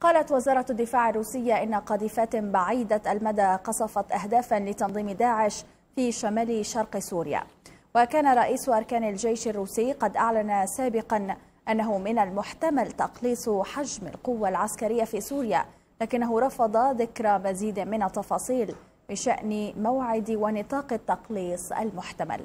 قالت وزارة الدفاع الروسية إن قذيفات بعيدة المدى قصفت أهدافا لتنظيم داعش في شمال شرق سوريا وكان رئيس أركان الجيش الروسي قد أعلن سابقا أنه من المحتمل تقليص حجم القوة العسكرية في سوريا لكنه رفض ذكر مزيد من التفاصيل بشأن موعد ونطاق التقليص المحتمل